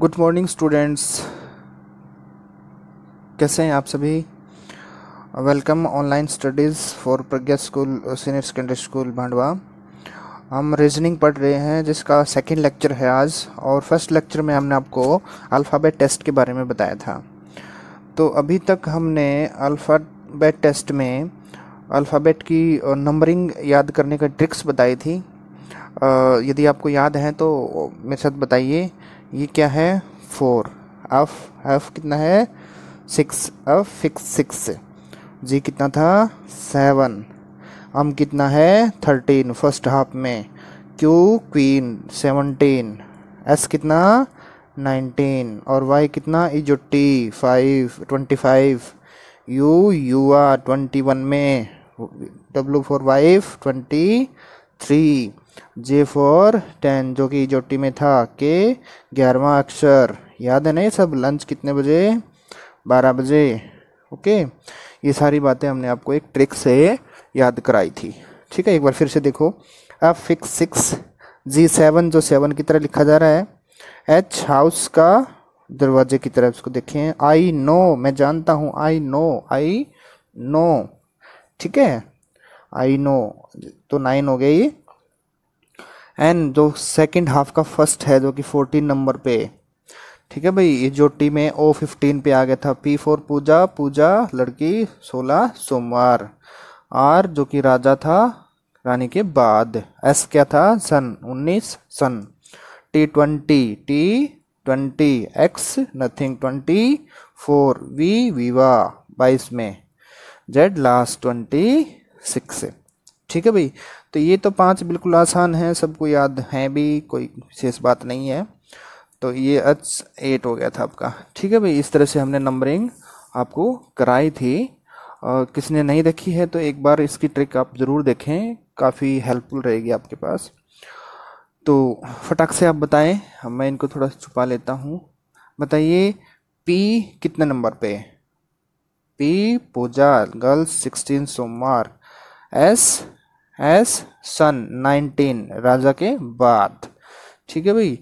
Good morning students कैसे हैं आप सभी welcome online studies for Pragya school senior secondary school Bhandwa हम रीजनिंग पढ़ रहे हैं जिसका सेकेंड लेक्चर है आज और फर्स्ट लेक्चर में हमने आपको अल्फ़ाबेट टेस्ट के बारे में बताया था तो अभी तक हमने अल्फ़ाबेट टेस्ट में अल्फ़ाबेट की नंबरिंग याद करने का ट्रिक्स बताई थी यदि आपको याद है तो मेरे साथ बताइए ये क्या है फोर एफ एफ कितना है six F six six G कितना था सेवन एम कितना है थर्टीन फर्स्ट हाफ में क्यू क्वीन सेवनटीन एस कितना नाइनटीन और वाई कितना is T five twenty five U U R twenty one में W for wife twenty three J for ten जो कि जोटी में था के ग्यारहवा अक्षर याद है ना ये सब लंच कितने बजे बारह बजे ओके ये सारी बातें हमने आपको एक ट्रिक से याद कराई थी ठीक है एक बार फिर से देखो अब फिक्स सिक्स जी सेवन जो सेवन की तरह लिखा जा रहा है एच हाउस का दरवाजे की तरह उसको देखें आई नो मैं जानता हूँ आई नो आई नो ठीक है आई नो तो नाइन हो गया ये एंड जो सेकंड हाफ का फर्स्ट है जो कि 14 नंबर पे ठीक है भाई ये जो टीम है ओ फिफ्टीन पे आ गया था पी फोर पूजा पूजा लड़की सोलह सोमवार आर जो कि राजा था रानी के बाद एस क्या था सन उन्नीस सन T twenty T twenty X nothing twenty four V विवा बाईस में जेड लास्ट ट्वेंटी सिक्स ठीक है भाई तो ये तो पांच बिल्कुल आसान है सबको याद हैं भी कोई विशेष बात नहीं है तो ये एच एट हो गया था आपका ठीक है भाई इस तरह से हमने नंबरिंग आपको कराई थी और किसने नहीं देखी है तो एक बार इसकी ट्रिक आप ज़रूर देखें काफ़ी हेल्पफुल रहेगी आपके पास तो फटाक से आप बताएं मैं इनको थोड़ा छुपा लेता हूँ बताइए पी कितने नंबर पे पी पूजा गर्ल्स सिक्सटीन सोमवार एस एज सन 19 राजा के बाद ठीक है भाई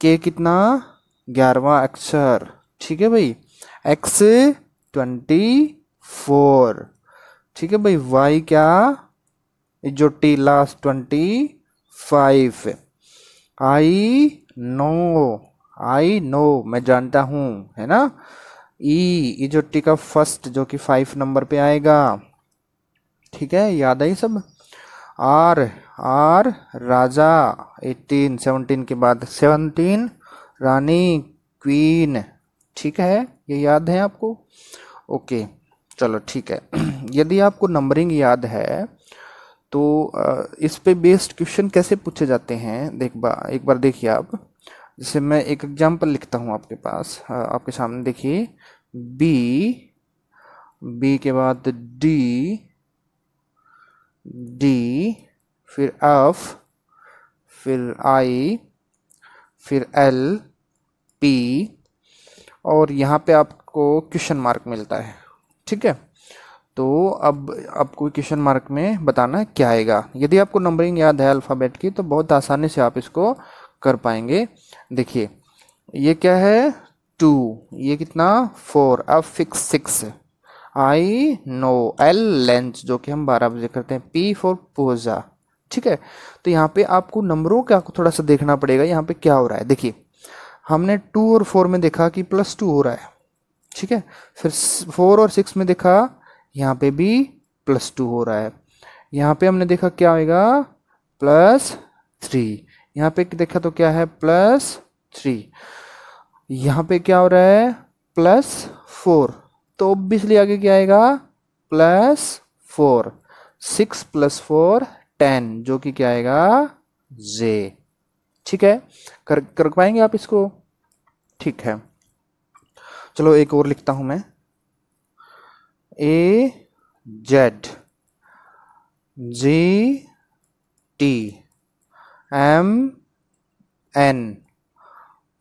के कितना ग्यारहवा अक्षर ठीक है भाई एक्स ट्वेंटी फोर ठीक है भाई वाई क्या जो T last twenty five I know I know मैं जानता हूँ है ना ई e, e, जो टी का फर्स्ट जो कि फाइव नंबर पे आएगा ठीक है याद आई सब आर आर राजा एटीन सेवनटीन के बाद सेवनटीन रानी क्वीन ठीक है ये याद है आपको ओके चलो ठीक है यदि आपको नंबरिंग याद है तो इस पे बेस्ड क्वेश्चन कैसे पूछे जाते हैं देख बा एक बार देखिए आप जैसे मैं एक एग्जांपल लिखता हूँ आपके पास आपके सामने देखिए बी बी के बाद डी डी फिर एफ फिर आई फिर एल पी और यहाँ पे आपको क्वेश्चन मार्क मिलता है ठीक है तो अब आपको क्वेश्चन मार्क में बताना क्या आएगा यदि आपको नंबरिंग याद है अल्फ़ाबेट की तो बहुत आसानी से आप इसको कर पाएंगे देखिए ये क्या है टू ये कितना फोर अब फिक्स सिक्स है आई नो एल लेंथ जो कि हम बारह बजे करते हैं पी फॉर पोजा ठीक है तो यहाँ पे आपको नंबरों का थोड़ा सा देखना पड़ेगा यहाँ पे क्या हो रहा है देखिए हमने टू और फोर में देखा कि प्लस टू हो रहा है ठीक है फिर फोर और सिक्स में देखा यहाँ पे भी प्लस टू हो रहा है यहाँ पे हमने देखा क्या होएगा प्लस थ्री यहाँ पे देखा तो क्या है प्लस थ्री यहाँ पे क्या हो रहा है प्लस फोर तो ऑब्वियसली आगे क्या आएगा plus four six plus four ten जो कि क्या आएगा जे ठीक है कर कर पाएंगे आप इसको ठीक है चलो एक और लिखता हूं मैं A Z G T M N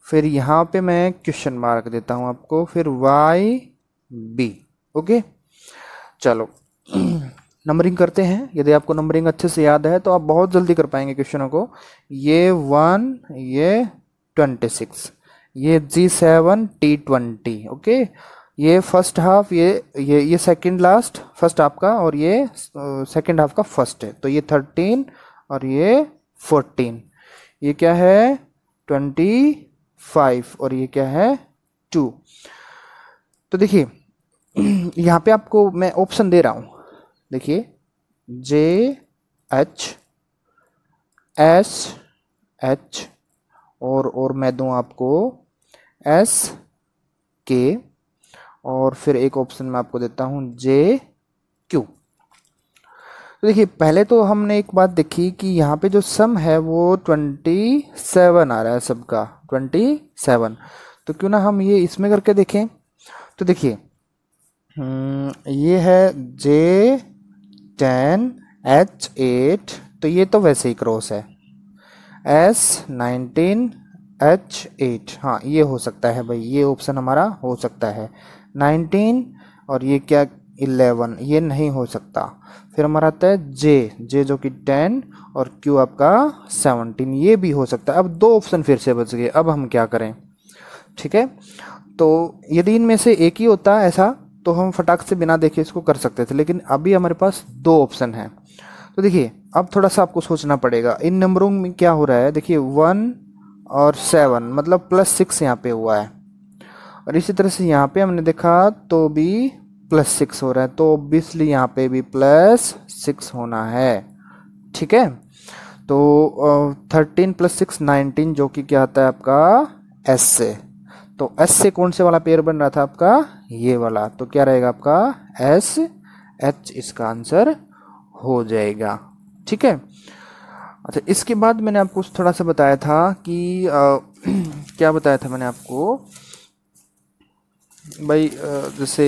फिर यहां पे मैं क्वेश्चन मार्क देता हूं आपको फिर वाई बी ओके चलो नंबरिंग करते हैं यदि आपको नंबरिंग अच्छे से याद है तो आप बहुत जल्दी कर पाएंगे क्वेश्चनों को ये वन ये ट्वेंटी सिक्स ये G seven T twenty okay ये फर्स्ट हाफ ये ये ये सेकंड लास्ट फर्स्ट हाफ का और ये सेकंड हाफ का फर्स्ट है तो ये थर्टीन और ये फोर्टीन ये क्या है ट्वेंटी फाइव और ये क्या है टू तो देखिए यहाँ पे आपको मैं ऑप्शन दे रहा हूँ देखिए जे एच एस एच और और मैं दूँ आपको एस के और फिर एक ऑप्शन मैं आपको देता हूँ जे क्यू तो देखिए पहले तो हमने एक बात देखी कि यहाँ पे जो सम है वो ट्वेंटी सेवन आ रहा है सबका ट्वेंटी सेवन तो क्यों ना हम ये इसमें करके देखें तो देखिए हम्म, ये है जे टेन एच एट तो ये तो वैसे ही क्रॉस है एस नाइनटीन एच एट हाँ ये हो सकता है भाई ये ऑप्शन हमारा हो सकता है नाइनटीन और ये क्या इलेवन ये नहीं हो सकता फिर हमारा आता है जे जे जो कि टेन और क्यू आपका सेवनटीन ये भी हो सकता है अब दो ऑप्शन फिर से बच गए अब हम क्या करें ठीक है तो यदि इनमें से एक ही होता ऐसा तो हम फटाक से बिना देखे इसको कर सकते थे लेकिन अभी हमारे पास दो ऑप्शन हैं तो देखिए अब थोड़ा सा आपको सोचना पड़ेगा इन नंबरों में क्या हो रहा है देखिए वन और सेवन मतलब प्लस सिक्स यहाँ पे हुआ है और इसी तरह से यहाँ पे हमने देखा तो भी प्लस सिक्स हो रहा है तो ऑब्वियसली यहाँ पे भी प्लस सिक्स होना है ठीक है तो थर्टीन प्लस सिक्स नाइनटीन जो कि क्या आता है आपका एस से तो एस से कौन से वाला पेयर बन रहा था आपका ये वाला तो क्या रहेगा आपका एस एच इसका आंसर हो जाएगा ठीक है अच्छा इसके बाद मैंने आपको थोड़ा सा बताया था कि आ, क्या बताया था मैंने आपको भाई जैसे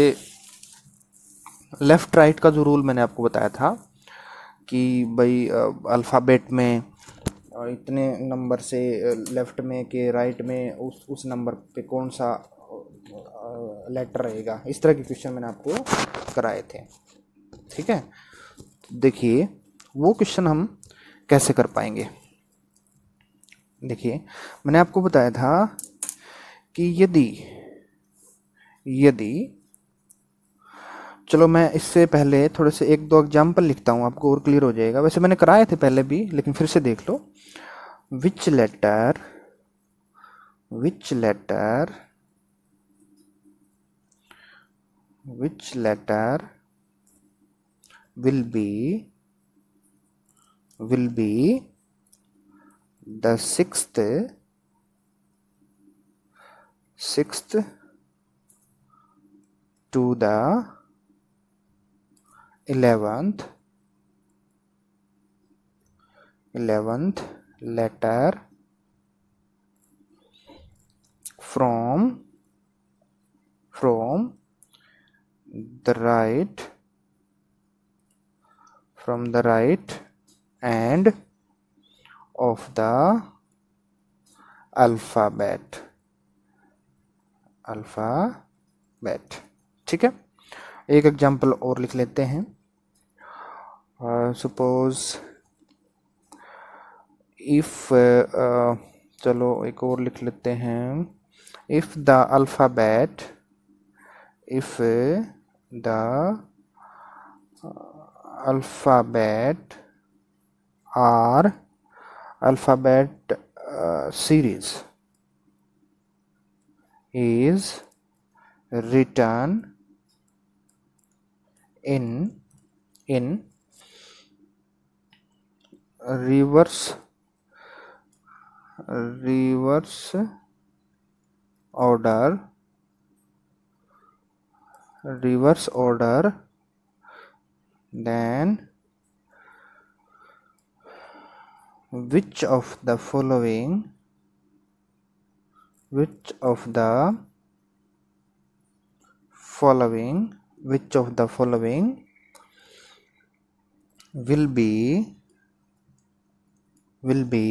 लेफ़्ट राइट का जो रूल मैंने आपको बताया था कि भाई अल्फ़ाबेट में इतने नंबर से लेफ़्ट में के राइट में उस उस नंबर पे कौन सा लेटर रहेगा इस तरह के क्वेश्चन मैंने आपको कराए थे ठीक है देखिए वो क्वेश्चन हम कैसे कर पाएंगे देखिए मैंने आपको बताया था कि यदि यदि चलो मैं इससे पहले थोड़े से एक दो एग्जाम्पल लिखता हूँ आपको और क्लियर हो जाएगा वैसे मैंने कराए थे पहले भी लेकिन फिर से देख लो which letter which letter which letter will be will be the six six to the eleventh eleventh letter from from the right from the right and of the alphabet alphabet ठीक है एक एग्जाम्पल और लिख लेते हैं uh, suppose if uh, चलो एक और लिख लेते हैं if the alphabet if the alphabet are alphabet uh, series is written in in reverse reverse order reverse order then which of the following which of the following which of the following will be will be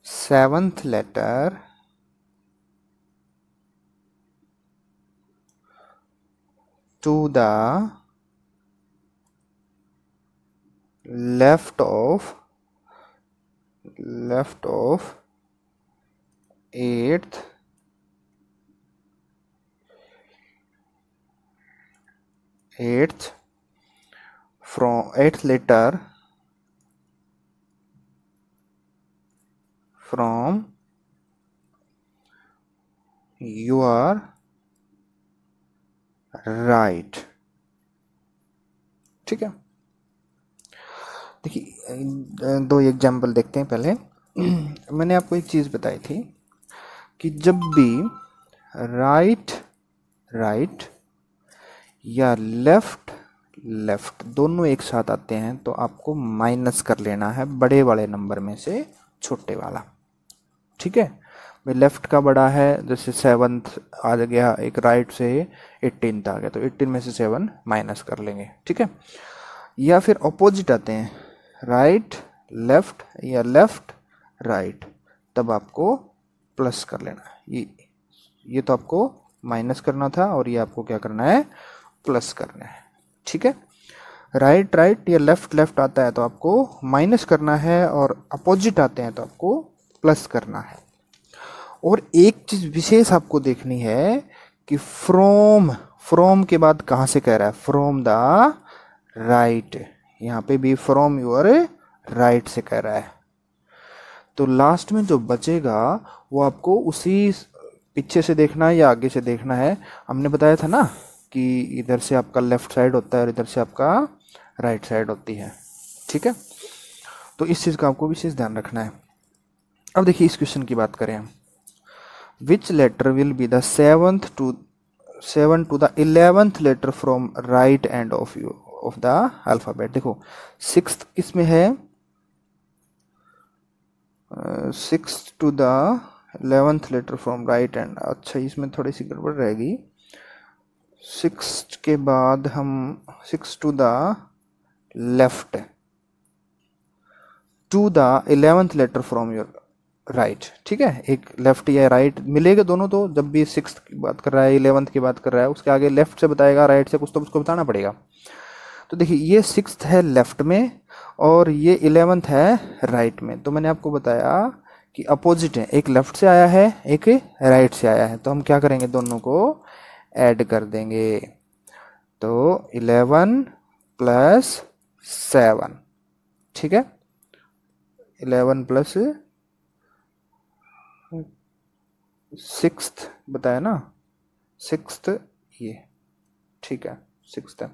seventh letter to the left of left of eighth eighth from eighth letter from your right ठीक है देखिए दो example देखते हैं पहले मैंने आपको एक चीज़ बताई थी कि जब भी राइट राइट या लेफ्ट लेफ्ट दोनों एक साथ आते हैं तो आपको माइनस कर लेना है बड़े वाले नंबर में से छोटे वाला ठीक है भाई लेफ्ट का बड़ा है जैसे सेवन्थ आ गया एक राइट से एट्टीन आ गया तो एट्टीन में से सेवन माइनस कर लेंगे ठीक है या फिर अपोजिट आते हैं राइट लेफ्ट या लेफ्ट राइट तब आपको प्लस कर लेना ये ये तो आपको माइनस करना था और ये आपको क्या करना है प्लस करना है ठीक है राइट राइट या लेफ्ट लेफ्ट आता है तो आपको माइनस करना है और अपोजिट आते हैं तो आपको प्लस करना है और एक चीज विशेष आपको देखनी है कि फ्रोम फ्रोम के बाद कहाँ से कह रहा है फ्रोम द राइट यहां पे भी फ्रॉम योर राइट से कह रहा है तो लास्ट में जो बचेगा वो आपको उसी पीछे से देखना है या आगे से देखना है हमने बताया था ना कि इधर से आपका लेफ्ट साइड होता है और इधर से आपका राइट साइड होती है ठीक है तो इस चीज़ का आपको विशेष ध्यान रखना है अब देखिए इस क्वेश्चन की बात करें हम which letter will be the seventh to seven to the eleventh letter from right end of you of the alphabet देखो सिक्स किसमें है six to the eleventh letter from right end अच्छा इसमें थोड़ी सी गड़बड़ रहेगी सिक्स के बाद हम six to the left to the eleventh letter from your right right, ठीक है एक लेफ्ट या राइट मिलेगा दोनों तो जब भी सिक्स की बात कर रहा है इलेवंथ की बात कर रहा है उसके आगे लेफ्ट से बताएगा राइट से कुछ तो उसको बताना पड़ेगा तो देखिए ये सिक्स है लेफ्ट में और ये इलेवंथ है राइट में तो मैंने आपको बताया कि अपोजिट है एक लेफ्ट से आया है एक राइट से आया है तो हम क्या करेंगे दोनों को ऐड कर देंगे तो इलेवन प्लस सेवन ठीक है इलेवन प्लस सिक्स बताया ना सिक्स ये ठीक है सिक्स तो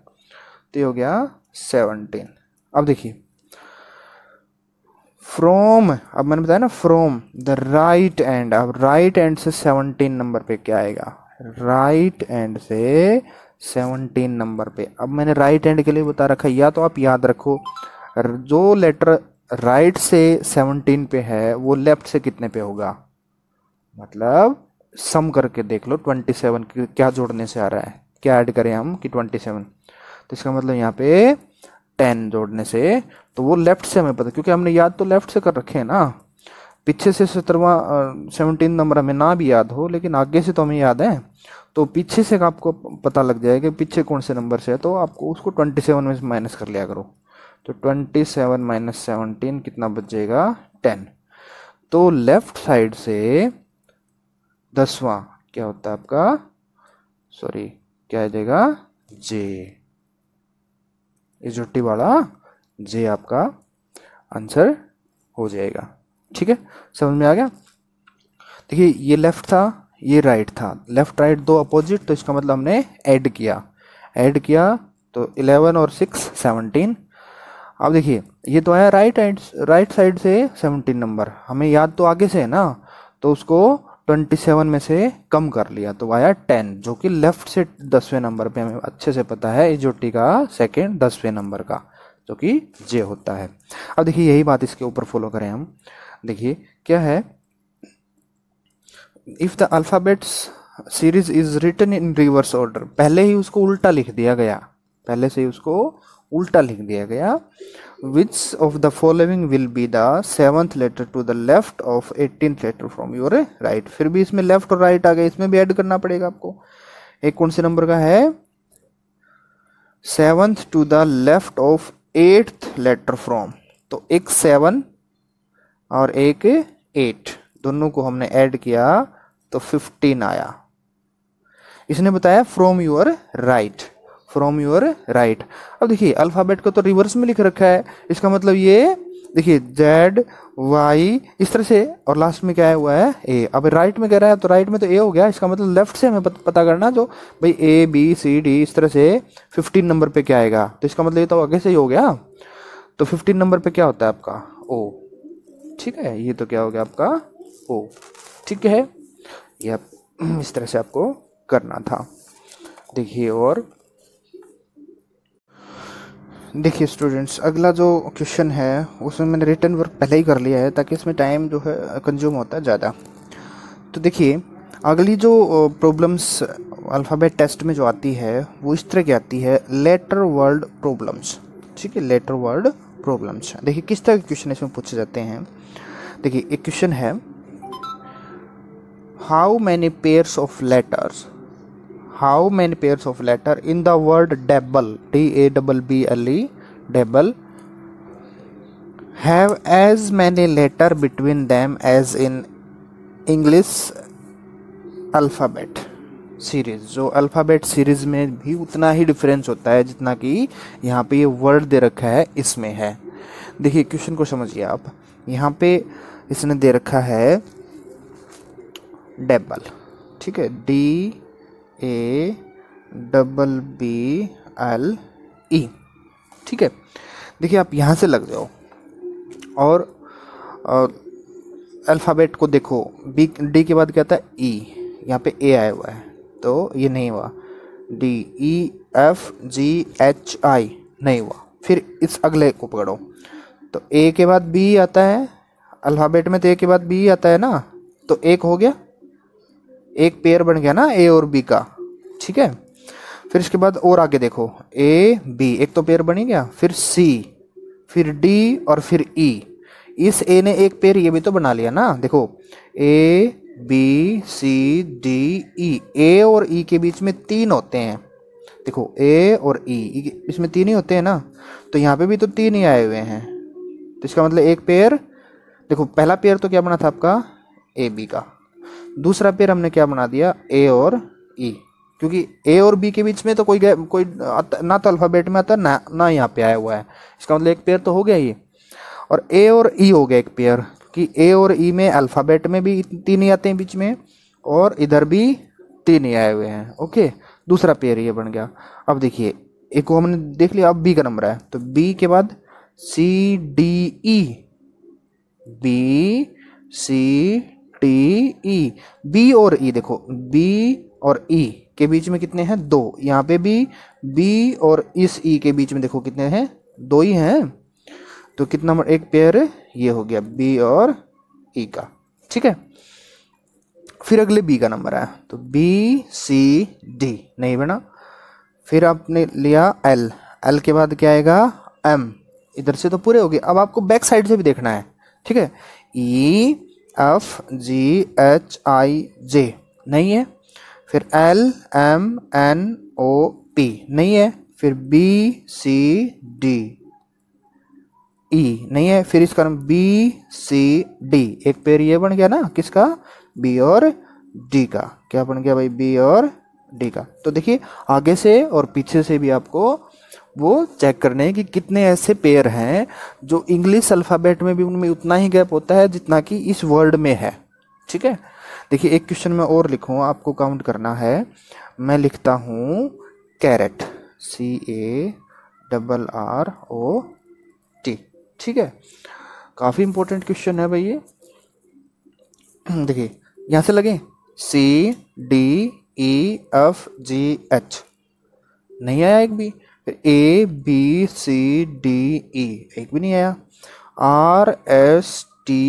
ये हो गया सेवनटीन अब देखिए फ्रोम अब मैंने बताया ना फ्रोम द राइट एंड अब राइट एंड से सेवनटीन नंबर पे क्या आएगा राइट एंड से सेवनटीन नंबर पे अब मैंने राइट एंड के लिए बता रखा या तो आप याद रखो जो लेटर राइट से सेवनटीन पे है वो लेफ्ट से कितने पे होगा मतलब सम करके देख लो ट्वेंटी सेवन क्या जोड़ने से आ रहा है क्या ऐड करें हम कि ट्वेंटी सेवन तो इसका मतलब यहाँ पे टेन जोड़ने से तो वो लेफ्ट से हमें पता क्योंकि हमने याद तो लेफ्ट से कर रखे हैं ना पीछे से सत्रवा सेवनटीन नंबर हमें ना भी याद हो लेकिन आगे से तो हमें याद है तो पीछे से आपको पता लग जाए कि पीछे कौन से नंबर से है तो आपको उसको ट्वेंटी सेवन में से माइनस कर लिया करो तो ट्वेंटी सेवन माइनस सेवनटीन कितना बच जाएगा टेन तो लेफ्ट साइड से दसवां क्या होता है आपका सॉरी क्या आ जाएगा जे इस वाला जे आपका आंसर हो जाएगा ठीक है समझ में आ गया देखिए ये लेफ्ट था ये राइट था लेफ्ट राइट दो अपोजिट तो इसका मतलब हमने ऐड किया ऐड किया तो इलेवन और सिक्स सेवनटीन अब देखिए ये तो आया राइट राइट साइड से सेवनटीन नंबर हमें याद तो आगे से है ना तो उसको 27 में से कम कर लिया तो आया 10 जो कि लेफ्ट से दसवें नंबर पे हमें अच्छे से पता है इजोटी का सेकेंड दसवें नंबर का जो कि जे होता है अब देखिए यही बात इसके ऊपर फॉलो करें हम देखिए क्या है if the alphabets series is written in reverse order पहले ही उसको उल्टा लिख दिया गया पहले से ही उसको उल्टा लिख दिया गया which of the following will be the seventh letter to the left of eighteen letter from your right फिर भी इसमें लेफ्ट और राइट right आ गया इसमें भी ऐड करना पड़ेगा आपको एक कौन से नंबर का है seventh to the left of eighth letter from तो एक सेवन और एक एट दोनों को हमने ऐड किया तो फिफ्टीन आया इसने बताया from your right from your right अब देखिए अल्फ़ाबेट को तो रिवर्स में लिख रखा है इसका मतलब ये देखिए जेड वाई इस तरह से और लास्ट में क्या हुआ है ए अब राइट में कह रहा है तो राइट में तो ए हो गया इसका मतलब लेफ्ट से हमें पता करना जो भाई ए बी सी डी इस तरह से फिफ्टीन नंबर पे क्या आएगा तो इसका मतलब ये तो आगे से ही हो गया तो फिफ्टीन नंबर पे क्या होता है आपका ओ ठीक है ये तो क्या हो गया आपका ओ ठीक है ये इस तरह से आपको करना था देखिए और देखिए स्टूडेंट्स अगला जो क्वेश्चन है उसमें मैंने रिटर्न वर्क पहले ही कर लिया है ताकि इसमें टाइम जो है कंज्यूम होता है ज़्यादा तो देखिए अगली जो प्रॉब्लम्स अल्फ़ाबेट टेस्ट में जो आती है वो इस तरह की आती है लेटर वर्ड प्रॉब्लम्स ठीक है लेटर वर्ड प्रॉब्लम्स देखिए किस तरह के क्वेश्चन इसमें पूछे जाते हैं देखिए एक क्वेश्चन है how many pairs of letters how many pairs of letter in the word dabble D A double B L E dabble have as many letter between them as in English alphabet series जो alphabet series में भी उतना ही difference होता है जितना कि यहाँ पे ये वर्ड दे रखा है इसमें है देखिए क्वेश्चन को समझिए आप यहाँ पे इसने दे रखा है डेबल ठीक है D A double B L E ठीक है देखिए आप यहाँ से लग जाओ और अल्फ़ाबेट को देखो बी डी के बाद क्या आता है ई e. यहाँ पे ए आया हुआ है तो ये नहीं हुआ D E F G H I नहीं हुआ फिर इस अगले को पकड़ो तो ए के बाद बी आता है अल्फ़ाबेट में तो ए के बाद बी आता है ना तो एक हो गया एक पेयर बन गया ना ए और बी का ठीक है फिर इसके बाद और आगे देखो ए बी एक तो पेयर बन ही गया फिर सी फिर डी और फिर ई e। इस ए ने एक पेयर ये भी तो बना लिया ना देखो ए बी सी डी ई ए और ई e के बीच में तीन होते हैं देखो ए और ई e, इसमें e तीन ही होते हैं ना तो यहाँ पे भी तो तीन ही आए हुए हैं तो इसका मतलब एक पेयर देखो पहला पेयर तो क्या बना था आपका ए बी का दूसरा पेयर हमने क्या बना दिया ए और ई e. क्योंकि ए और बी के बीच में तो कोई कोई ना तो अल्फ़ाबेट में आता ना ना यहाँ पे आया हुआ है इसका मतलब एक पेयर तो हो गया ये और ए और ई e हो गया एक पेयर कि ए और ई e में अल्फ़ाबेट में भी तीन ही आते हैं बीच में और इधर भी तीन ही आए हुए हैं ओके दूसरा पेयर ये बन गया अब देखिए एक को हमने देख लिया अब बी का नंबर है तो बी के बाद C D E B C T E B और ई e, देखो बी और ई e के बीच में कितने हैं दो यहाँ पे भी बी और इस ई e के बीच में देखो कितने हैं दो ही हैं तो कितना एक पेयर ये हो गया बी और ई का ठीक है फिर अगले बी का नंबर आया तो बी सी डी नहीं बना फिर आपने लिया एल एल के बाद क्या आएगा एम इधर से तो पूरे हो गए अब आपको बैक साइड से भी देखना है ठीक है ई एफ जी एच आई जे नहीं है फिर L M N O P नहीं है फिर बी सी डी ई नहीं है फिर इसका नाम बी सी डी एक पेयर ये बन गया ना किसका बी और डी का क्या बन गया भाई बी और डी का तो देखिए आगे से और पीछे से भी आपको वो चेक करने हैं कि कितने ऐसे पेयर हैं जो इंग्लिश अल्फ़ाबेट में भी उनमें उतना ही गैप होता है जितना कि इस वर्ड में है ठीक है देखिए एक क्वेश्चन में और लिखूँ आपको काउंट करना है मैं लिखता हूँ carrot C A double R O T ठीक है काफ़ी इंपॉर्टेंट क्वेश्चन है भाई ये देखिए यहाँ से लगे C D E F G H नहीं आया एक भी ए बी सी डी ई एक भी नहीं आया आर एस टी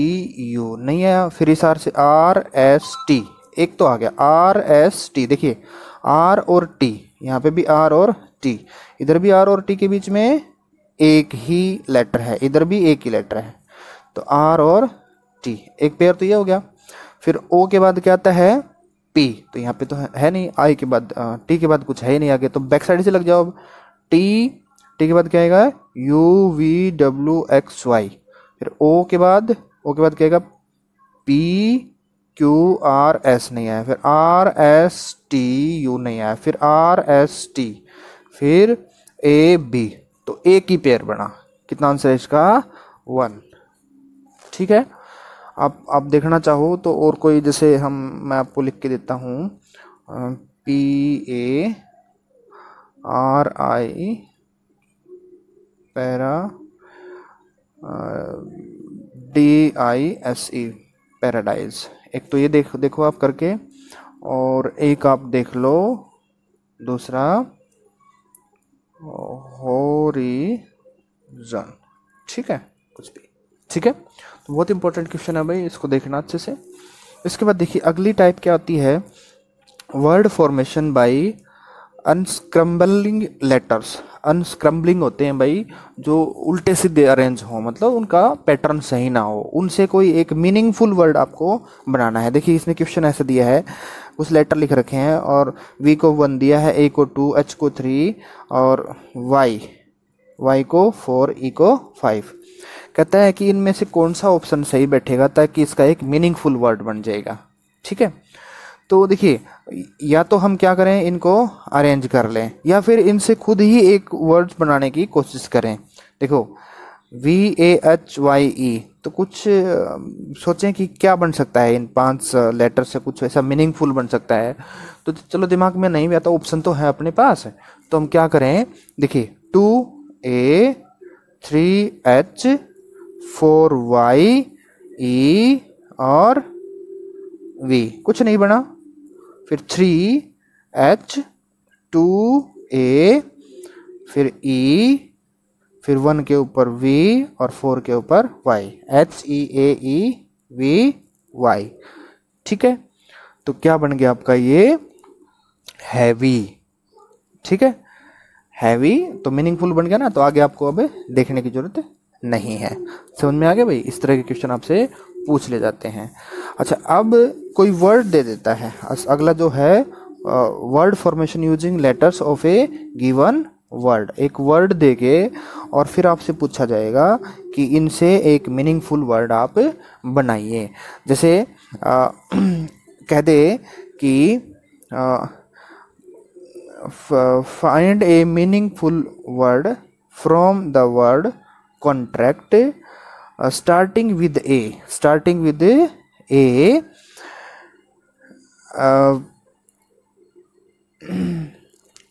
यू नहीं आया फिर इस आर से आर एस टी एक तो आ गया आर एस टी देखिए आर और टी यहाँ पे भी आर और टी इधर भी आर और टी के बीच में एक ही लेटर है इधर भी एक ही लेटर है तो आर और टी एक पेयर तो ये हो गया फिर ओ के बाद क्या आता है पी तो यहाँ पे तो है नहीं आई के बाद टी के बाद कुछ है ही नहीं आगे तो बैक साइड से लग जाओ अब टी टी के बाद क्या आएगा U V W X Y फिर ओ के बाद ओ के बाद क्या आएगा पी क्यू आर एस नहीं आया फिर आर एस टी यू नहीं आया फिर आर एस टी फिर ए बी तो ए की पेयर बना कितना आंसर है इसका वन ठीक है आप आप देखना चाहो तो और कोई जैसे हम मैं आपको लिख के देता हूँ P A R I para D I S E paradise एक तो ये देख देखो आप करके और एक आप देख लो दूसरा जन ठीक है कुछ भी ठीक है तो बहुत इंपॉर्टेंट क्वेश्चन है भाई इसको देखना अच्छे से इसके बाद देखिए अगली टाइप क्या आती है word formation by unscrambling letters unscrambling होते हैं भाई जो उल्टे सीधे अरेंज हो मतलब उनका पैटर्न सही ना हो उनसे कोई एक मीनिंगफुल वर्ड आपको बनाना है देखिए इसने क्वेश्चन ऐसा दिया है कुछ लेटर लिख रखे हैं और वी को वन दिया है ए को टू एच को थ्री और वाई वाई को फोर ई e को फाइव कहता है कि इनमें से कौन सा ऑप्शन सही बैठेगा ताकि इसका एक मीनिंगफुल वर्ड बन जाएगा ठीक है तो देखिए या तो हम क्या करें इनको अरेंज कर लें या फिर इनसे खुद ही एक वर्ड बनाने की कोशिश करें देखो V A H Y E तो कुछ सोचें कि क्या बन सकता है इन पांच लेटर से कुछ ऐसा मीनिंगफुल बन सकता है तो चलो दिमाग में नहीं भी आता ऑप्शन तो है अपने पास तो हम क्या करें देखिए two A three H four Y E और वी कुछ नहीं बना फिर थ्री एच टू ए फिर ई e, फिर वन के ऊपर वी और फोर के ऊपर Y H E A E V Y ठीक है तो क्या बन गया आपका ये हैवी ठीक है हैवी तो मीनिंगफुल बन गया ना तो आगे आपको अब देखने की जरूरत नहीं है समझ में आ गया भाई इस तरह के क्वेश्चन आपसे पूछ ले जाते हैं अच्छा अब कोई वर्ड दे देता है अगला जो है word formation using letters of a given word एक वर्ड देके और फिर आपसे पूछा जाएगा कि इनसे एक मीनिंगफुल वर्ड आप बनाइए जैसे आ, कह दे कि find a meaningful word from the word contract starting uh, starting with a starting with a uh, a uh,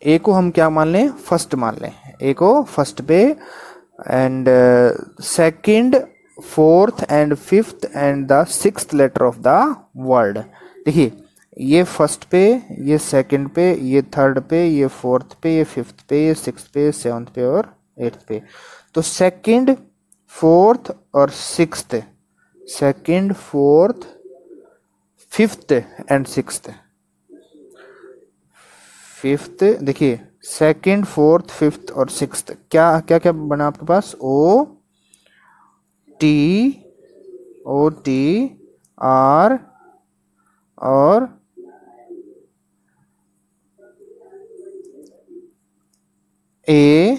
A को हम क्या मान लें फर्स्ट मान लें ए को फर्स्ट पे and second fourth and fifth and the six letter of the world देखिए ये फर्स्ट पे ये सेकंड पे ये थर्ड पे ये फोर्थ पे ये फिफ्थ पे ये सिक्स पे सेवन्थ पे और एट्थ पे तो सेकंड फोर्थ और sixth second fourth fifth and sixth fifth देखिए सेकंड फोर्थ फिफ्थ और सिक्स्थ क्या क्या क्या बना आपके पास O T O T R और ए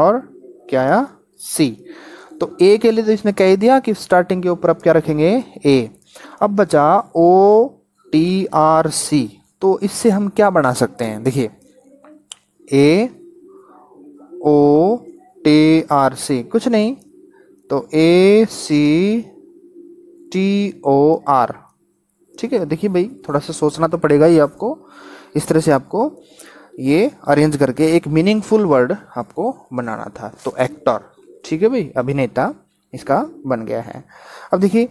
और क्या आया सी तो ए के लिए तो इसने कह दिया कि स्टार्टिंग के ऊपर आप क्या रखेंगे ए अब बचा ओ टी आर सी तो इससे हम क्या बना सकते हैं देखिए ए ओ टी आर सी कुछ नहीं तो ए सी टी ओ आर ठीक है देखिए भाई थोड़ा सा सोचना तो पड़ेगा ही आपको इस तरह से आपको ये अरेंज करके एक मीनिंगफुल वर्ड आपको बनाना था तो एक्टर ठीक है भाई अभिनेता इसका बन गया है अब देखिए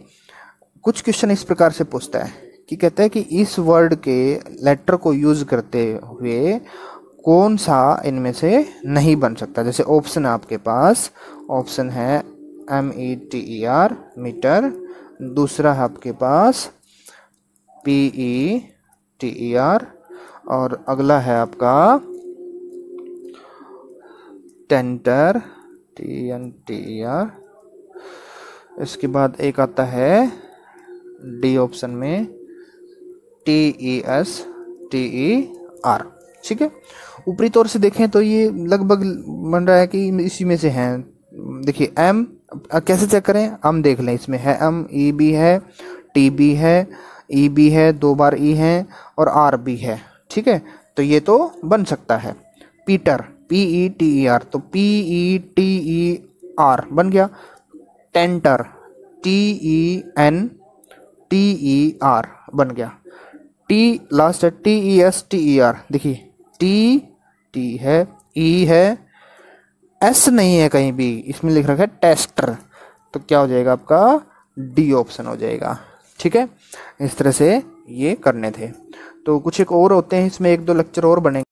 कुछ क्वेश्चन इस प्रकार से पूछता है कि कहता है कि इस वर्ड के लेटर को यूज करते हुए कौन सा इनमें से नहीं बन सकता जैसे ऑप्शन आपके पास ऑप्शन है M E T E R meter दूसरा है आपके पास P E T E R और अगला है आपका tenter T N T R इसके बाद एक आता है डी ऑप्शन में T E S T E R ठीक है ऊपरी तौर से देखें तो ये लगभग बन रहा है कि इसी में से हैं देखिए एम कैसे चेक करें हम देख लें इसमें है एम ई बी है टी बी है ई e बी है दो बार ई e है और आर बी है ठीक है तो ये तो बन सकता है Peter P E T E R तो P E T E R बन गया tenter T E N T E R बन गया टी लास्ट है T E S T E R देखिए टी टी है ई e है एस नहीं है कहीं भी इसमें लिख रखा है टेस्टर तो क्या हो जाएगा आपका डी ऑप्शन हो जाएगा ठीक है इस तरह से ये करने थे तो कुछ एक और होते हैं इसमें एक दो लेक्चर और बनेंगे